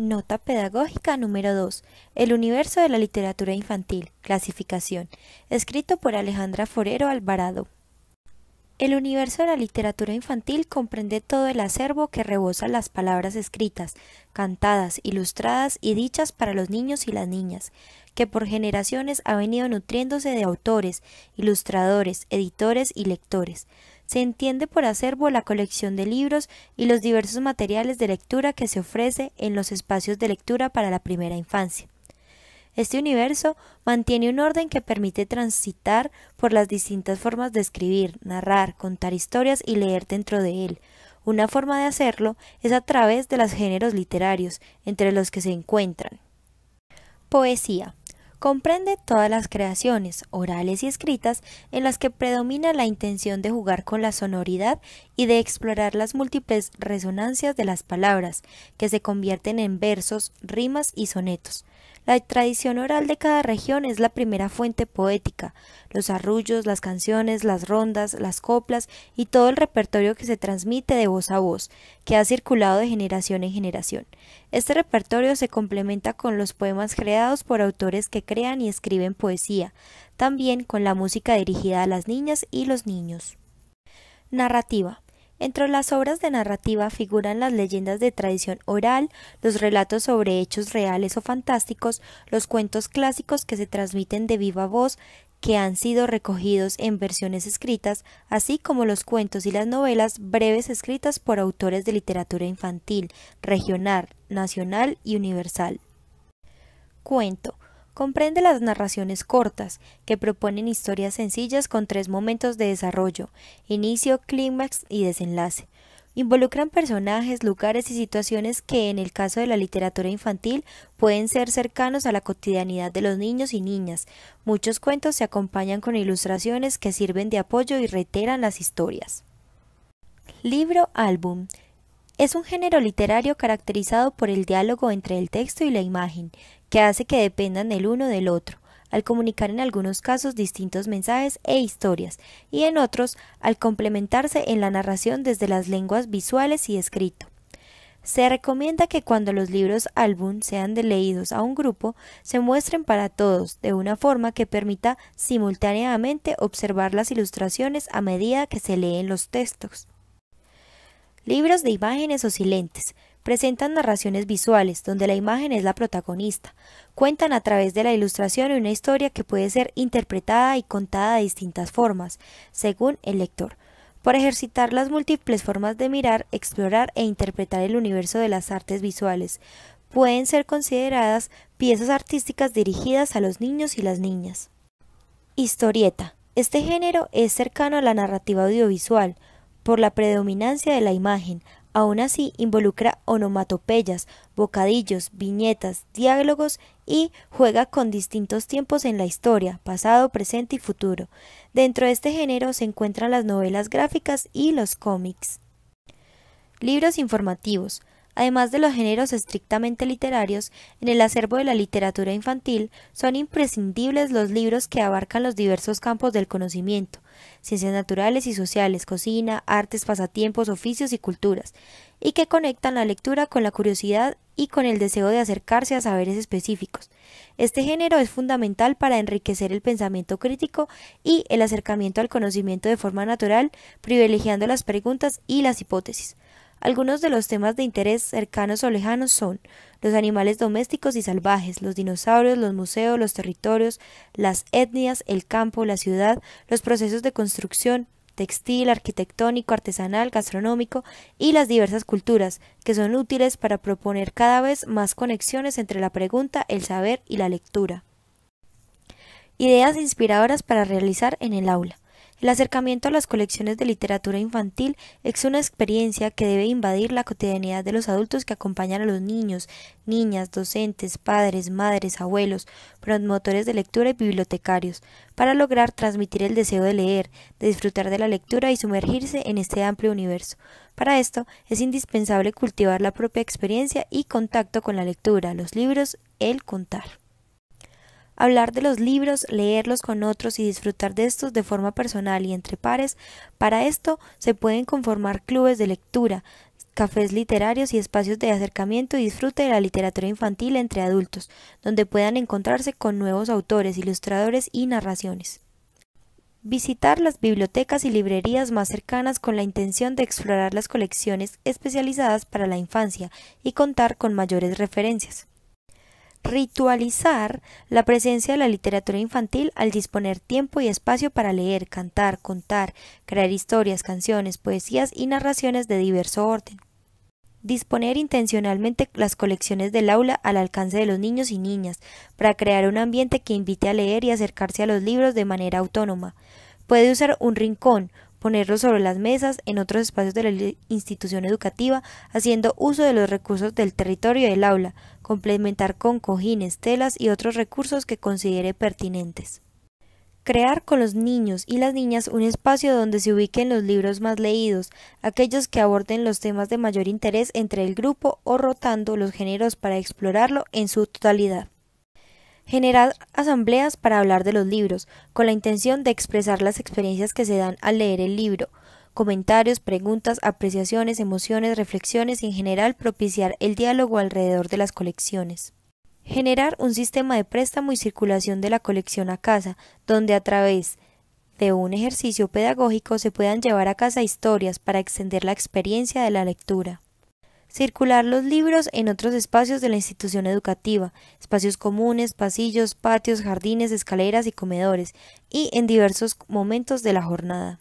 Nota pedagógica número 2. El universo de la literatura infantil. Clasificación. Escrito por Alejandra Forero Alvarado. El universo de la literatura infantil comprende todo el acervo que rebosa las palabras escritas, cantadas, ilustradas y dichas para los niños y las niñas, que por generaciones ha venido nutriéndose de autores, ilustradores, editores y lectores se entiende por acervo la colección de libros y los diversos materiales de lectura que se ofrece en los espacios de lectura para la primera infancia. Este universo mantiene un orden que permite transitar por las distintas formas de escribir, narrar, contar historias y leer dentro de él. Una forma de hacerlo es a través de los géneros literarios, entre los que se encuentran Poesía comprende todas las creaciones, orales y escritas, en las que predomina la intención de jugar con la sonoridad y de explorar las múltiples resonancias de las palabras, que se convierten en versos, rimas y sonetos. La tradición oral de cada región es la primera fuente poética. Los arrullos, las canciones, las rondas, las coplas y todo el repertorio que se transmite de voz a voz, que ha circulado de generación en generación. Este repertorio se complementa con los poemas creados por autores que crean y escriben poesía, también con la música dirigida a las niñas y los niños. Narrativa. Entre las obras de narrativa figuran las leyendas de tradición oral, los relatos sobre hechos reales o fantásticos, los cuentos clásicos que se transmiten de viva voz, que han sido recogidos en versiones escritas, así como los cuentos y las novelas breves escritas por autores de literatura infantil, regional, nacional y universal. Cuento Comprende las narraciones cortas, que proponen historias sencillas con tres momentos de desarrollo, inicio, clímax y desenlace. Involucran personajes, lugares y situaciones que en el caso de la literatura infantil pueden ser cercanos a la cotidianidad de los niños y niñas. Muchos cuentos se acompañan con ilustraciones que sirven de apoyo y reiteran las historias. Libro álbum. Es un género literario caracterizado por el diálogo entre el texto y la imagen, que hace que dependan el uno del otro, al comunicar en algunos casos distintos mensajes e historias, y en otros al complementarse en la narración desde las lenguas visuales y escrito. Se recomienda que cuando los libros álbum sean leídos a un grupo, se muestren para todos de una forma que permita simultáneamente observar las ilustraciones a medida que se leen los textos. Libros de imágenes o silentes presentan narraciones visuales, donde la imagen es la protagonista. Cuentan a través de la ilustración una historia que puede ser interpretada y contada de distintas formas, según el lector. Por ejercitar las múltiples formas de mirar, explorar e interpretar el universo de las artes visuales, pueden ser consideradas piezas artísticas dirigidas a los niños y las niñas. Historieta. Este género es cercano a la narrativa audiovisual, por la predominancia de la imagen, Aún así, involucra onomatopeyas, bocadillos, viñetas, diálogos y juega con distintos tiempos en la historia, pasado, presente y futuro. Dentro de este género se encuentran las novelas gráficas y los cómics. Libros informativos además de los géneros estrictamente literarios, en el acervo de la literatura infantil son imprescindibles los libros que abarcan los diversos campos del conocimiento, ciencias naturales y sociales, cocina, artes, pasatiempos, oficios y culturas, y que conectan la lectura con la curiosidad y con el deseo de acercarse a saberes específicos. Este género es fundamental para enriquecer el pensamiento crítico y el acercamiento al conocimiento de forma natural, privilegiando las preguntas y las hipótesis. Algunos de los temas de interés cercanos o lejanos son los animales domésticos y salvajes, los dinosaurios, los museos, los territorios, las etnias, el campo, la ciudad, los procesos de construcción, textil, arquitectónico, artesanal, gastronómico y las diversas culturas, que son útiles para proponer cada vez más conexiones entre la pregunta, el saber y la lectura. Ideas inspiradoras para realizar en el aula. El acercamiento a las colecciones de literatura infantil es una experiencia que debe invadir la cotidianidad de los adultos que acompañan a los niños, niñas, docentes, padres, madres, abuelos, promotores de lectura y bibliotecarios, para lograr transmitir el deseo de leer, de disfrutar de la lectura y sumergirse en este amplio universo. Para esto es indispensable cultivar la propia experiencia y contacto con la lectura, los libros, el contar. Hablar de los libros, leerlos con otros y disfrutar de estos de forma personal y entre pares, para esto se pueden conformar clubes de lectura, cafés literarios y espacios de acercamiento y disfrute de la literatura infantil entre adultos, donde puedan encontrarse con nuevos autores, ilustradores y narraciones visitar las bibliotecas y librerías más cercanas con la intención de explorar las colecciones especializadas para la infancia y contar con mayores referencias ritualizar la presencia de la literatura infantil al disponer tiempo y espacio para leer, cantar, contar, crear historias, canciones, poesías y narraciones de diverso orden. Disponer intencionalmente las colecciones del aula al alcance de los niños y niñas, para crear un ambiente que invite a leer y acercarse a los libros de manera autónoma. Puede usar un rincón, ponerlos sobre las mesas en otros espacios de la institución educativa, haciendo uso de los recursos del territorio del aula, complementar con cojines, telas y otros recursos que considere pertinentes. Crear con los niños y las niñas un espacio donde se ubiquen los libros más leídos, aquellos que aborden los temas de mayor interés entre el grupo o rotando los géneros para explorarlo en su totalidad generar asambleas para hablar de los libros, con la intención de expresar las experiencias que se dan al leer el libro, comentarios, preguntas, apreciaciones, emociones, reflexiones y en general propiciar el diálogo alrededor de las colecciones. Generar un sistema de préstamo y circulación de la colección a casa, donde a través de un ejercicio pedagógico se puedan llevar a casa historias para extender la experiencia de la lectura. Circular los libros en otros espacios de la institución educativa, espacios comunes, pasillos, patios, jardines, escaleras y comedores, y en diversos momentos de la jornada.